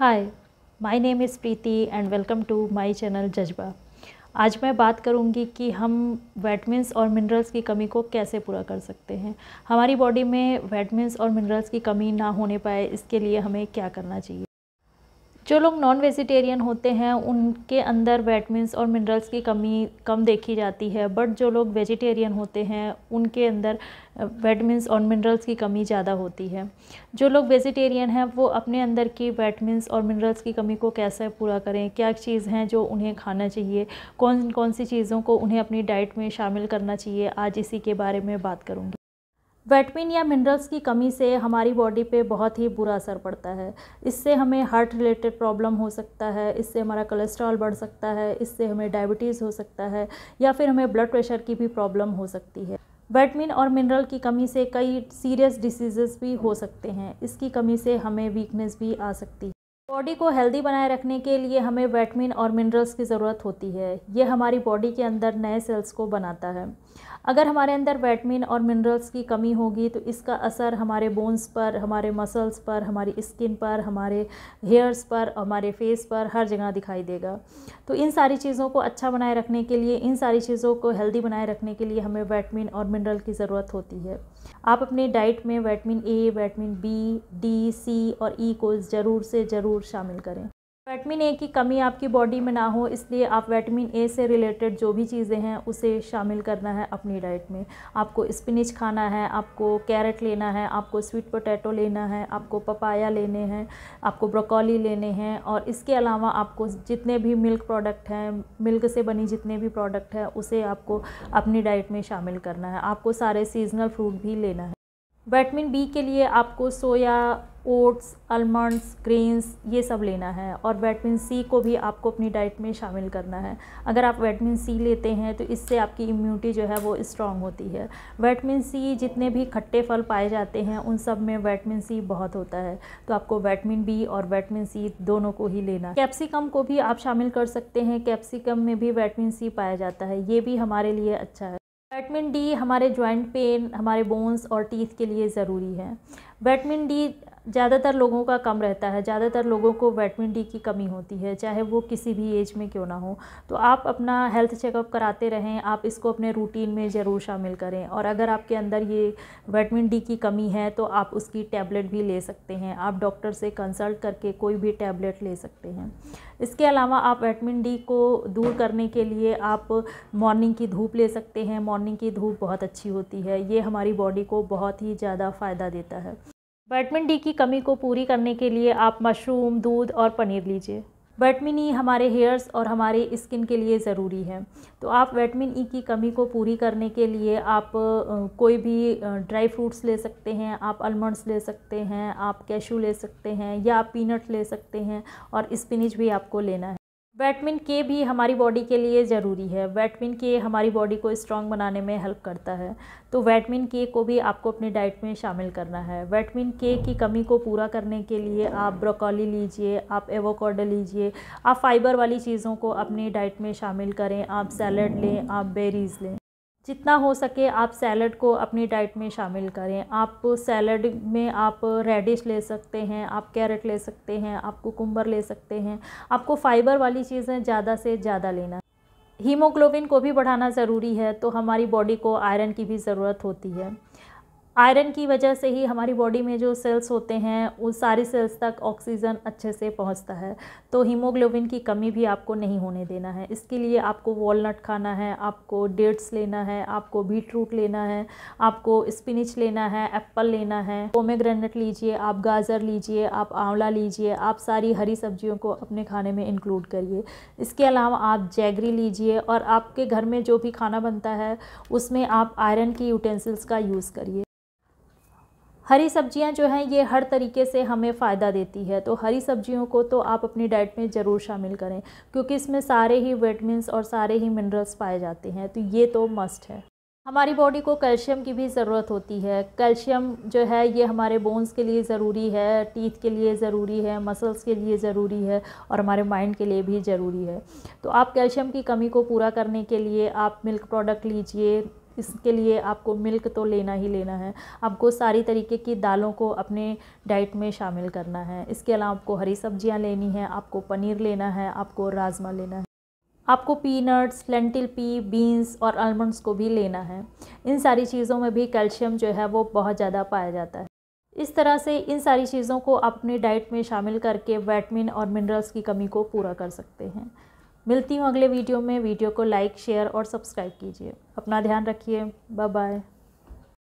hi my name is Preeti and welcome to my channel Jazba आज मैं बात करूंगी कि हम वैटमिनस और मिनरल्स की कमी को कैसे पूरा कर सकते हैं हमारी बॉडी में वैटमिनस और मिनरल्स की कमी ना होने पाए इसके लिए हमें क्या करना चाहिए जो लोग नॉन वेजिटेरियन होते हैं उनके अंदर वैटमिनस और मिनरल्स की कमी कम देखी जाती है बट जो लोग वेजिटेरियन होते हैं उनके अंदर वैटमिनस और मिनरल्स की कमी ज़्यादा होती है जो लोग वेजिटेरियन हैं वो अपने अंदर की वैटमिनस और मिनरल्स की कमी को कैसे पूरा करें क्या चीज़ हैं जो उन्हें खाना चाहिए कौन कौन सी चीज़ों को उन्हें अपनी डाइट में शामिल करना चाहिए आज इसी के बारे में बात करूँगी वैटमिन या मिनरल्स की कमी से हमारी बॉडी पे बहुत ही बुरा असर पड़ता है इससे हमें हार्ट रिलेटेड प्रॉब्लम हो सकता है इससे हमारा कोलेस्ट्रॉल बढ़ सकता है इससे हमें डायबिटीज़ हो सकता है या फिर हमें ब्लड प्रेशर की भी प्रॉब्लम हो सकती है वैटमिन और मिनरल की कमी से कई सीरियस डिसीज़ेस भी हो सकते हैं इसकी कमी से हमें वीकनेस भी आ सकती है बॉडी को हेल्दी बनाए रखने के लिए हमें वैटमिन और मिनरल्स की ज़रूरत होती है ये हमारी बॉडी के अंदर नए सेल्स को बनाता है अगर हमारे अंदर वैटमिन और मिनरल्स की कमी होगी तो इसका असर हमारे बोन्स पर हमारे मसल्स पर हमारी स्किन पर हमारे हेयर्स पर हमारे फेस पर हर जगह दिखाई देगा तो इन सारी चीज़ों को अच्छा बनाए रखने के लिए इन सारी चीज़ों को हेल्दी बनाए रखने के लिए हमें वैटमिन और मिनरल की ज़रूरत होती है आप अपने डाइट में वैटमिन ए वैटमिन बी डी सी और ई e को ज़रूर से ज़रूर शामिल करें वैटमिन ए की कमी आपकी बॉडी में ना हो इसलिए आप वैटमिन ए से रिलेटेड जो भी चीज़ें हैं उसे शामिल करना है अपनी डाइट में आपको स्पिनिच खाना है आपको कैरेट लेना है आपको स्वीट पोटैटो लेना है आपको पपाया लेने हैं आपको ब्रोकोली लेने हैं और इसके अलावा आपको जितने भी मिल्क प्रोडक्ट हैं मिल्क से बनी जितने भी प्रोडक्ट हैं उसे आपको अपनी डाइट में शामिल करना है आपको सारे सीजनल फ्रूट भी लेना है वैटमिन बी के लिए आपको सोया ओट्स आलमंड्स ग्रेन्स ये सब लेना है और वैटमिन सी को भी आपको अपनी डाइट में शामिल करना है अगर आप वैटमिन सी लेते हैं तो इससे आपकी इम्यूनिटी जो है वो स्ट्रांग होती है वैटमिन सी जितने भी खट्टे फल पाए जाते हैं उन सब में वैटमिन सी बहुत होता है तो आपको वैटमिन बी और वैटमिन सी दोनों को ही लेना कैप्सिकम को भी आप शामिल कर सकते हैं कैप्सिकम में भी वैटमिन सी पाया जाता है ये भी हमारे लिए अच्छा है विटामिन डी हमारे जॉइंट पेन हमारे बोन्स और टीथ के लिए ज़रूरी है विटामिन डी ज़्यादातर लोगों का कम रहता है ज़्यादातर लोगों को वैटमिन डी की कमी होती है चाहे वो किसी भी एज में क्यों ना हो तो आप अपना हेल्थ चेकअप कराते रहें आप इसको अपने रूटीन में ज़रूर शामिल करें और अगर आपके अंदर ये वैटमिन डी की कमी है तो आप उसकी टैबलेट भी ले सकते हैं आप डॉक्टर से कंसल्ट करके कोई भी टैबलेट ले सकते हैं इसके अलावा आप वैटमिन डी को दूर करने के लिए आप मॉर्निंग की धूप ले सकते हैं मॉर्निंग की धूप बहुत अच्छी होती है ये हमारी बॉडी को बहुत ही ज़्यादा फ़ायदा देता है वाइटमिन डी की कमी को पूरी करने के लिए आप मशरूम दूध और पनीर लीजिए वाइटमिन ई e हमारे हेयर्स और हमारे स्किन के लिए ज़रूरी है तो आप वाइटमिन ई e की कमी को पूरी करने के लिए आप कोई भी ड्राई फ्रूट्स ले सकते हैं आप आलमंड्स ले सकते हैं आप कैशू ले सकते हैं या आप पीनट ले सकते हैं और स्पिनच भी आपको लेना है वैटमिन के भी हमारी बॉडी के लिए ज़रूरी है वैटमिन के हमारी बॉडी को स्ट्रॉन्ग बनाने में हेल्प करता है तो वैटमिन के को भी आपको अपने डाइट में शामिल करना है वैटमिन के की कमी को पूरा करने के लिए आप ब्रोकॉली लीजिए आप एवोकाडो लीजिए आप फाइबर वाली चीज़ों को अपनी डाइट में शामिल करें आप सैलड लें आप बेरीज़ लें जितना हो सके आप सैलड को अपनी डाइट में शामिल करें आप सैलड में आप रेडिश ले सकते हैं आप कैरेट ले सकते हैं आप कुकुम्बर ले सकते हैं आपको फाइबर वाली चीज़ें ज़्यादा से ज़्यादा लेना हीमोग्लोबिन को भी बढ़ाना ज़रूरी है तो हमारी बॉडी को आयरन की भी ज़रूरत होती है आयरन की वजह से ही हमारी बॉडी में जो सेल्स होते हैं वो सारी सेल्स तक ऑक्सीजन अच्छे से पहुंचता है तो हीमोग्लोबिन की कमी भी आपको नहीं होने देना है इसके लिए आपको वॉलनट खाना है आपको डेट्स लेना है आपको बीट रूट लेना है आपको स्पिनिच लेना है एप्पल लेना है पोमेग्रेनेट लीजिए आप गाजर लीजिए आप आंवला लीजिए आप सारी हरी सब्जियों को अपने खाने में इंक्लूड करिए इसके अलावा आप जैगरी लीजिए और आपके घर में जो भी खाना बनता है उसमें आप आयरन की यूटेंसिल्स का यूज़ करिए हरी सब्जियां जो हैं ये हर तरीके से हमें फ़ायदा देती है तो हरी सब्जियों को तो आप अपनी डाइट में ज़रूर शामिल करें क्योंकि इसमें सारे ही विटामिन और सारे ही मिनरल्स पाए जाते हैं तो ये तो मस्ट है हमारी बॉडी को कैल्शियम की भी ज़रूरत होती है कैल्शियम जो है ये हमारे बोन्स के लिए ज़रूरी है टीथ के लिए ज़रूरी है मसल्स के लिए ज़रूरी है और हमारे माइंड के लिए भी ज़रूरी है तो आप कैल्शियम की कमी को पूरा करने के लिए आप मिल्क प्रोडक्ट लीजिए इसके लिए आपको मिल्क तो लेना ही लेना है आपको सारी तरीके की दालों को अपने डाइट में शामिल करना है इसके अलावा आपको हरी सब्जियां लेनी है आपको पनीर लेना है आपको राजमा लेना है आपको पीनट्स लेंटिल पी बीन्स और आलमंड्स को भी लेना है इन सारी चीज़ों में भी कैल्शियम जो है वो बहुत ज़्यादा पाया जाता है इस तरह से इन सारी चीज़ों को अपने डाइट में शामिल करके वैटमिन और मिनरल्स की कमी को पूरा कर सकते हैं मिलती हूँ अगले वीडियो में वीडियो को लाइक शेयर और सब्सक्राइब कीजिए अपना ध्यान रखिए बाय बाय